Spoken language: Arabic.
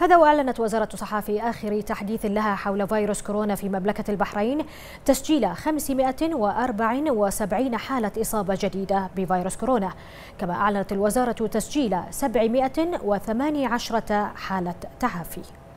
هذا وأعلنت وزارة الصحة في آخر تحديث لها حول فيروس كورونا في مملكة البحرين تسجيل 574 حالة إصابة جديدة بفيروس كورونا كما أعلنت الوزارة تسجيل 718 حالة تعافي